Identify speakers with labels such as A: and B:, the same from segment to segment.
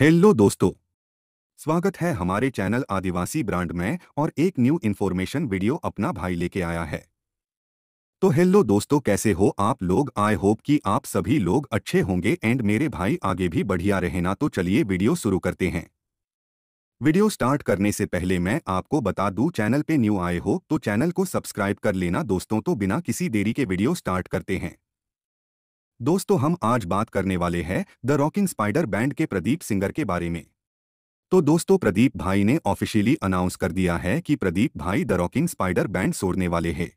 A: hello दोस्तों स्वागत है हमारे चैनल आदिवासी ब्रांड में और एक न्यू इन्फॉर्मेशन वीडियो अपना भाई लेके आया है तो हेलो दोस्तों कैसे हो आप लोग आई होप कि आप सभी लोग अच्छे होंगे एंड मेरे भाई आगे भी बढ़िया रहना तो चलिए वीडियो शुरू करते हैं वीडियो स्टार्ट करने से पहले मैं आपको बता दूं चैनल पे न्यू आए हो तो चैनल को सब्सक्राइब कर लेना दोस्तों तो बिना किसी देरी के वीडियो स्टार्ट करते हैं दोस्तों हम आज बात करने वाले हैं द रॉकिंग स्पाइडर बैंड के प्रदीप सिंगर के बारे में तो दोस्तों प्रदीप भाई ने ऑफिशियली अनाउंस कर दिया है कि प्रदीप भाई द रॉकिंग स्पाइडर बैंड छोड़ने वाले हैं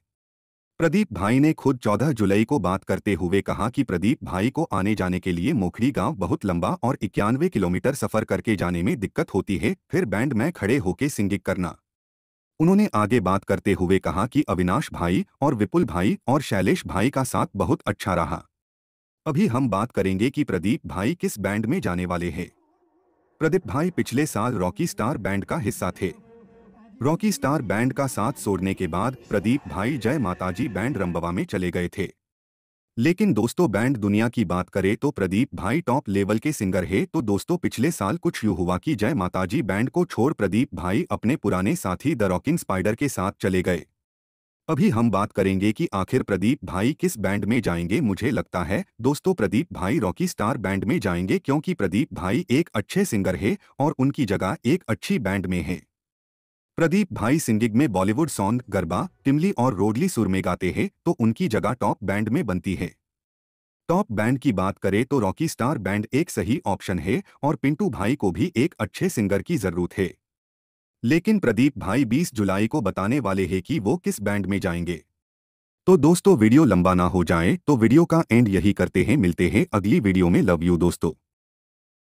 A: प्रदीप भाई ने खुद 14 जुलाई को बात करते हुए कहा कि प्रदीप भाई को आने जाने के लिए मोखड़ी गांव बहुत लंबा और इक्यानवे किलोमीटर सफर करके जाने में दिक्कत होती है फिर बैंड में खड़े होके सिंगिंग करना उन्होंने आगे बात करते हुए कहा कि अविनाश भाई और विपुल भाई और शैलेश भाई का साथ बहुत अच्छा रहा अभी हम बात करेंगे कि प्रदीप भाई किस बैंड में जाने वाले हैं प्रदीप भाई पिछले साल रॉकी स्टार बैंड का हिस्सा थे रॉकी स्टार बैंड का साथ छोड़ने के बाद प्रदीप भाई जय माताजी बैंड रंबवा में चले गए थे लेकिन दोस्तों बैंड दुनिया की बात करें तो प्रदीप भाई टॉप लेवल के सिंगर है तो दोस्तों पिछले साल कुछ यू हुआ कि जय माताजी बैंड को छोड़ प्रदीप भाई अपने पुराने साथी द रॉकिंग स्पाइडर के साथ चले गए अभी हम बात करेंगे कि आखिर प्रदीप भाई किस बैंड में जाएंगे मुझे लगता है दोस्तों प्रदीप भाई रॉकी स्टार बैंड में जाएंगे क्योंकि प्रदीप भाई एक अच्छे सिंगर है और उनकी जगह एक अच्छी बैंड में है प्रदीप भाई सिंगिंग में बॉलीवुड सॉन्ग गरबा टिमली और रोडली सुर में गाते हैं तो उनकी जगह टॉप बैंड में बनती है टॉप बैंड की बात करें तो रॉकी स्टार बैंड एक सही ऑप्शन है और पिंटू भाई को भी एक अच्छे सिंगर की जरूरत है लेकिन प्रदीप भाई 20 जुलाई को बताने वाले हैं कि वो किस बैंड में जाएंगे तो दोस्तों वीडियो लंबा ना हो जाए तो वीडियो का एंड यही करते हैं मिलते हैं अगली वीडियो में लव यू दोस्तों